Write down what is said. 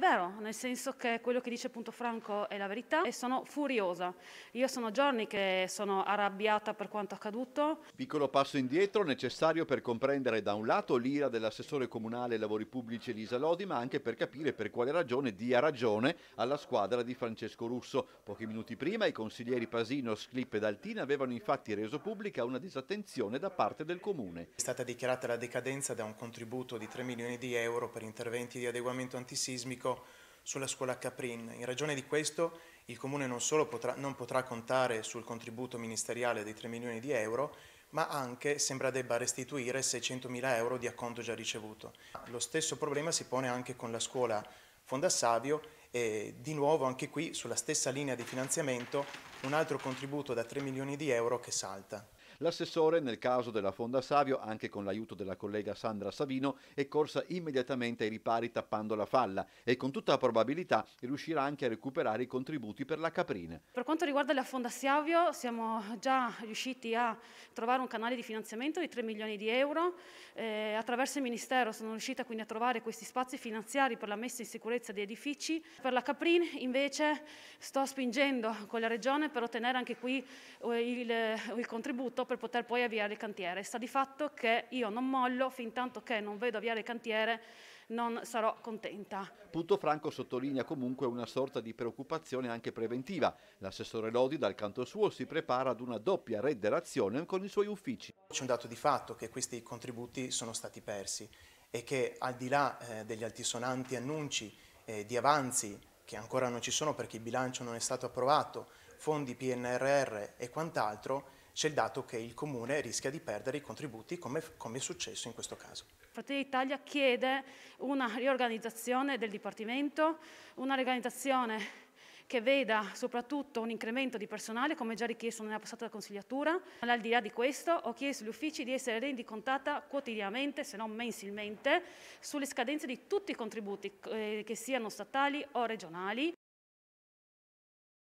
vero, nel senso che quello che dice appunto Franco è la verità e sono furiosa. Io sono giorni che sono arrabbiata per quanto accaduto. Piccolo passo indietro necessario per comprendere da un lato l'ira dell'assessore comunale ai lavori pubblici Elisa Lodi, ma anche per capire per quale ragione dia ragione alla squadra di Francesco Russo. Pochi minuti prima i consiglieri Pasino, Sclip e Daltina avevano infatti reso pubblica una disattenzione da parte del comune. È stata dichiarata la decadenza da un contributo di 3 milioni di euro per interventi di adeguamento antisismico specifico sulla scuola Caprin. In ragione di questo il Comune non solo potrà, non potrà contare sul contributo ministeriale dei 3 milioni di euro, ma anche sembra debba restituire 600 mila euro di acconto già ricevuto. Lo stesso problema si pone anche con la scuola Fondassavio e di nuovo anche qui sulla stessa linea di finanziamento un altro contributo da 3 milioni di euro che salta. L'assessore, nel caso della Fonda Savio, anche con l'aiuto della collega Sandra Savino, è corsa immediatamente ai ripari tappando la falla e con tutta probabilità riuscirà anche a recuperare i contributi per la Caprine. Per quanto riguarda la Fonda Savio, siamo già riusciti a trovare un canale di finanziamento di 3 milioni di euro. Eh, attraverso il Ministero sono riuscita quindi a trovare questi spazi finanziari per la messa in sicurezza di edifici. Per la Caprine invece sto spingendo con la Regione per ottenere anche qui eh, il, il contributo per poter poi avviare il cantiere. Sta di fatto che io non mollo fin tanto che non vedo avviare il cantiere non sarò contenta. Punto Franco sottolinea comunque una sorta di preoccupazione anche preventiva. L'assessore Lodi dal canto suo si prepara ad una doppia redderazione con i suoi uffici. C'è un dato di fatto che questi contributi sono stati persi e che al di là eh, degli altisonanti annunci eh, di avanzi che ancora non ci sono perché il bilancio non è stato approvato, fondi PNRR e quant'altro, c'è il dato che il Comune rischia di perdere i contributi come, come è successo in questo caso. Fratelli d'Italia chiede una riorganizzazione del Dipartimento, una riorganizzazione che veda soprattutto un incremento di personale, come già richiesto nella passata consigliatura. al di là di questo, ho chiesto agli uffici di essere rendicontata quotidianamente, se non mensilmente, sulle scadenze di tutti i contributi, eh, che siano statali o regionali.